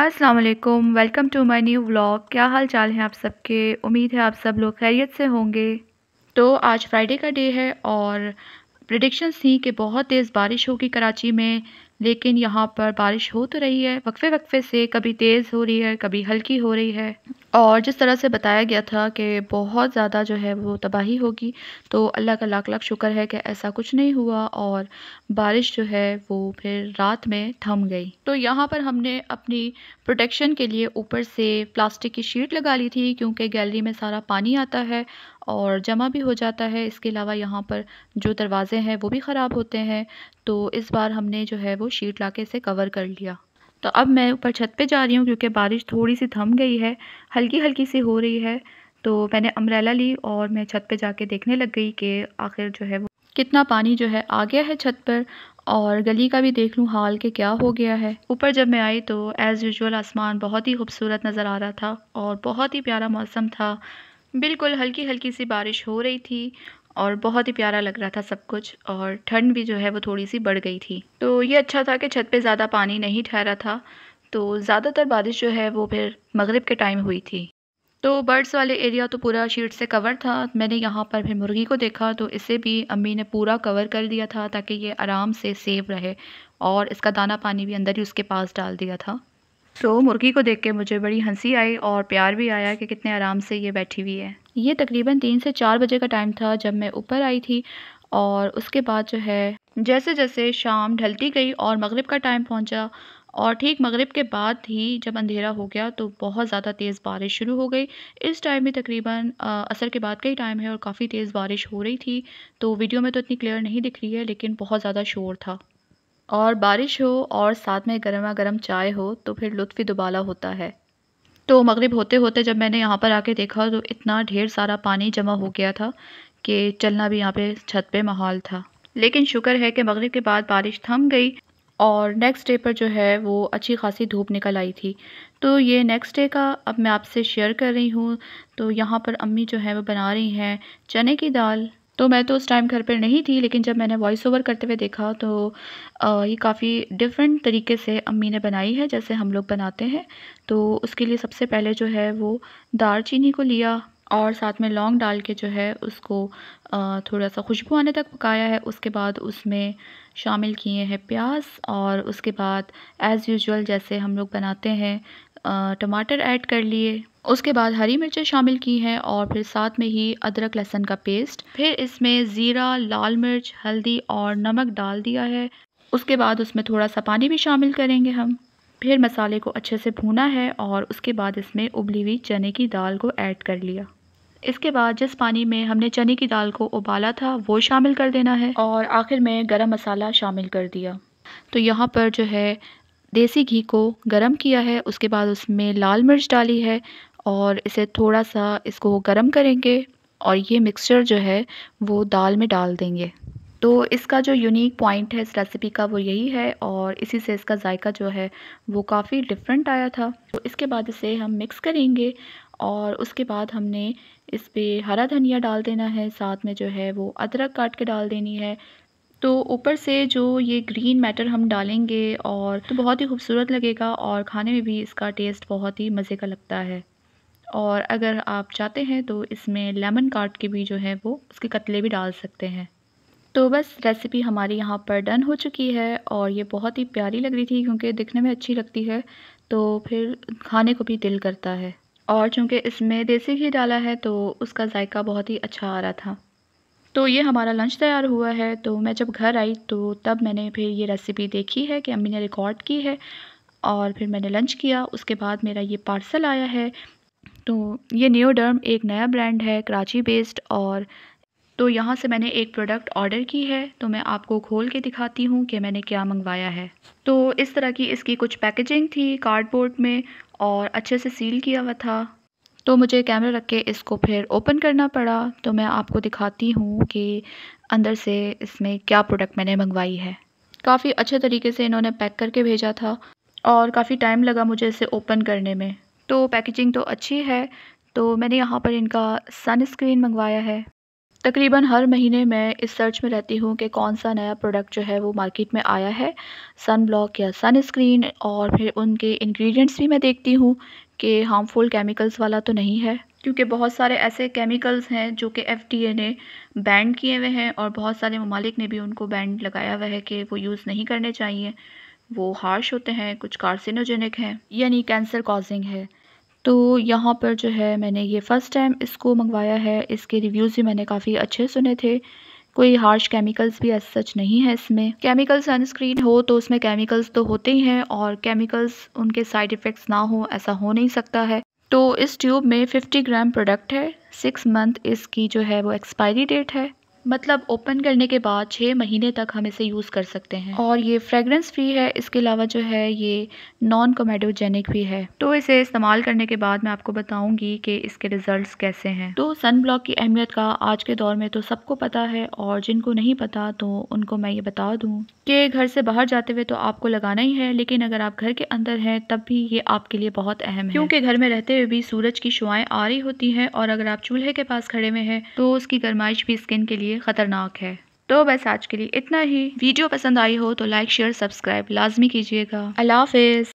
अस्सलाम वालेकुम welcome to my new vlog क्या हाल चाल हैं आप सबके उम्मीद है आप सब लोग खैरियत से होंगे तो आज फ्राइडे का डे है और प्रडिक्शंस थी कि बहुत तेज़ बारिश होगी कराची में लेकिन यहाँ पर बारिश हो तो रही है वक्फे वक्फे से कभी तेज़ हो रही है कभी हल्की हो रही है और जिस तरह से बताया गया था कि बहुत ज़्यादा जो है वो तबाही होगी तो अल्लाह का लाख लाख शुक्र है कि ऐसा कुछ नहीं हुआ और बारिश जो है वो फिर रात में थम गई तो यहाँ पर हमने अपनी प्रोटेक्शन के लिए ऊपर से प्लास्टिक की शीट लगा ली थी क्योंकि गैलरी में सारा पानी आता है और जमा भी हो जाता है इसके अलावा यहाँ पर जो दरवाज़े हैं वो भी ख़राब होते हैं तो इस बार हमने जो है वो शीट ला के इसे कवर कर लिया तो अब मैं ऊपर छत पे जा रही हूँ क्योंकि बारिश थोड़ी सी थम गई है हल्की हल्की सी हो रही है तो मैंने अम्ब्रेला ली और मैं छत पे जाके देखने लग गई कि आखिर जो है वो कितना पानी जो है आ गया है छत पर और गली का भी देख लूँ हाल के क्या हो गया है ऊपर जब मैं आई तो एज़ यूजल आसमान बहुत ही खूबसूरत नज़र आ रहा था और बहुत ही प्यारा मौसम था बिल्कुल हल्की हल्की सी बारिश हो रही थी और बहुत ही प्यारा लग रहा था सब कुछ और ठंड भी जो है वो थोड़ी सी बढ़ गई थी तो ये अच्छा था कि छत पे ज़्यादा पानी नहीं ठहरा था तो ज़्यादातर बारिश जो है वो फिर मगरिब के टाइम हुई थी तो बर्ड्स वाले एरिया तो पूरा शीट से कवर था मैंने यहाँ पर फिर मुर्गी को देखा तो इसे भी अम्मी ने पूरा कवर कर दिया था ताकि ये आराम से सेफ रहे और इसका दाना पानी भी अंदर ही उसके पास डाल दिया था तो मुर्गी को देख के मुझे बड़ी हंसी आई और प्यार भी आया कि कितने आराम से ये बैठी हुई है ये तकरीबन तीन से चार बजे का टाइम था जब मैं ऊपर आई थी और उसके बाद जो है जैसे जैसे शाम ढलती गई और मगरिब का टाइम पहुंचा और ठीक मगरिब के बाद ही जब अंधेरा हो गया तो बहुत ज़्यादा तेज़ बारिश शुरू हो गई इस टाइम में तकरीबन असर के बाद का ही टाइम है और काफ़ी तेज़ बारिश हो रही थी तो वीडियो में तो इतनी क्लियर नहीं दिख रही है लेकिन बहुत ज़्यादा शोर था और बारिश हो और साथ में गर्मा गर्म चाय हो तो फिर लुत्फ़ ही दुबाला होता है तो मगरिब होते होते जब मैंने यहाँ पर आके देखा तो इतना ढेर सारा पानी जमा हो गया था कि चलना भी यहाँ पे छत पे माहौल था लेकिन शुक्र है कि मगरिब के बाद बारिश थम गई और नेक्स्ट डे पर जो है वो अच्छी खासी धूप निकल आई थी तो ये नेक्स्ट डे का अब मैं आपसे शेयर कर रही हूँ तो यहाँ पर अम्मी जो है वो बना रही हैं चने की दाल तो मैं तो उस टाइम घर पर नहीं थी लेकिन जब मैंने वॉइस ओवर करते हुए देखा तो ये काफ़ी डिफरेंट तरीके से अम्मी ने बनाई है जैसे हम लोग बनाते हैं तो उसके लिए सबसे पहले जो है वो दार को लिया और साथ में लौंग डाल के जो है उसको थोड़ा सा खुशबू आने तक पकाया है उसके बाद उसमें शामिल किए हैं प्याज और उसके बाद एज़ यूजुअल जैसे हम लोग बनाते हैं टमाटर ऐड कर लिए उसके बाद हरी मिर्चें शामिल की हैं और फिर साथ में ही अदरक लहसन का पेस्ट फिर इसमें ज़ीरा लाल मिर्च हल्दी और नमक डाल दिया है उसके बाद उसमें थोड़ा सा पानी भी शामिल करेंगे हम फिर मसाले को अच्छे से भूना है और उसके बाद इसमें उबली हुई चने की दाल को ऐड कर लिया इसके बाद जिस पानी में हमने चने की दाल को उबाला था वो शामिल कर देना है और आखिर में गरम मसाला शामिल कर दिया तो यहाँ पर जो है देसी घी को गरम किया है उसके बाद उसमें लाल मिर्च डाली है और इसे थोड़ा सा इसको गर्म करेंगे और ये मिक्सचर जो है वो दाल में डाल देंगे तो इसका जो यूनिक पॉइंट है इस रेसिपी का वो यही है और इसी से इसका जायका जो है वो काफ़ी डिफरेंट आया था तो इसके बाद इसे हम मिक्स करेंगे और उसके बाद हमने इस पर हरा धनिया डाल देना है साथ में जो है वो अदरक काट के डाल देनी है तो ऊपर से जो ये ग्रीन मैटर हम डालेंगे और तो बहुत ही खूबसूरत लगेगा और खाने में भी इसका टेस्ट बहुत ही मज़े का लगता है और अगर आप चाहते हैं तो इसमें लेमन काट के भी जो है वो उसके कतले भी डाल सकते हैं तो बस रेसिपी हमारी यहाँ पर डन हो चुकी है और ये बहुत ही प्यारी लग रही थी क्योंकि दिखने में अच्छी लगती है तो फिर खाने को भी दिल करता है और चूँकि इसमें देसी घी डाला है तो उसका जायका बहुत ही अच्छा आ रहा था तो ये हमारा लंच तैयार हुआ है तो मैं जब घर आई तो तब मैंने फिर ये रेसिपी देखी है कि अम्मी ने रिकॉर्ड की है और फिर मैंने लंच किया उसके बाद मेरा ये पार्सल आया है तो ये नियोडर्म एक नया ब्रांड है कराची बेस्ड और तो यहाँ से मैंने एक प्रोडक्ट ऑर्डर की है तो मैं आपको खोल के दिखाती हूँ कि मैंने क्या मंगवाया है तो इस तरह की इसकी कुछ पैकेजिंग थी कार्डबोर्ड में और अच्छे से सील किया हुआ था तो मुझे कैमरा रख के इसको फिर ओपन करना पड़ा तो मैं आपको दिखाती हूँ कि अंदर से इसमें क्या प्रोडक्ट मैंने मंगवाई है काफ़ी अच्छे तरीके से इन्होंने पैक करके भेजा था और काफ़ी टाइम लगा मुझे इसे ओपन करने में तो पैकेजिंग तो अच्छी है तो मैंने यहाँ पर इनका सनस्क्रीन मंगवाया है तकरीबन हर महीने मैं इस सर्च में रहती हूँ कि कौन सा नया प्रोडक्ट जो है वो मार्केट में आया है सन ब्लॉक या सनस्क्रीन और फिर उनके इंग्रेडिएंट्स भी मैं देखती हूँ कि हार्मफुल केमिकल्स वाला तो नहीं है क्योंकि बहुत सारे ऐसे केमिकल्स हैं जो कि एफ ने बैंड किए हुए हैं और बहुत सारे ममालिक ने भी उनको बैंड लगाया हुआ है कि वो यूज़ नहीं करने चाहिए वो हार्श होते हैं कुछ कार्सिनोजेनिक हैं यानी कैंसर कॉजिंग है तो यहाँ पर जो है मैंने ये फ़र्स्ट टाइम इसको मंगवाया है इसके रिव्यूज़ भी मैंने काफ़ी अच्छे सुने थे कोई हार्श केमिकल्स भी ऐसा सच नहीं है इसमें केमिकल सनस्क्रीन हो तो उसमें केमिकल्स तो होते ही हैं और केमिकल्स उनके साइड इफ़ेक्ट्स ना हो ऐसा हो नहीं सकता है तो इस ट्यूब में 50 ग्राम प्रोडक्ट है सिक्स मंथ इसकी जो है वो एक्सपायरी डेट है मतलब ओपन करने के बाद छः महीने तक हम इसे यूज़ कर सकते हैं और ये फ्रेगरेंस फ्री है इसके अलावा जो है ये नॉन कोमेडोजेनिक भी है तो इसे इस्तेमाल करने के बाद मैं आपको बताऊंगी कि इसके रिजल्ट्स कैसे हैं तो सन ब्लॉक की अहमियत का आज के दौर में तो सबको पता है और जिनको नहीं पता तो उनको मैं ये बता दूँ कि घर से बाहर जाते हुए तो आपको लगाना ही है लेकिन अगर आप घर के अंदर हैं तब भी ये आपके लिए बहुत अहम है क्योंकि घर में रहते हुए भी सूरज की शुआएँ आ रही होती हैं और अगर आप चूल्हे के पास खड़े हुए हैं तो उसकी गर्माइश भी स्किन के लिए लिए ख़तरनाक है तो बस आज के लिए इतना ही वीडियो पसंद आई हो तो लाइक शेयर सब्सक्राइब लाजमी कीजिएगा अल्लाह हाफिज़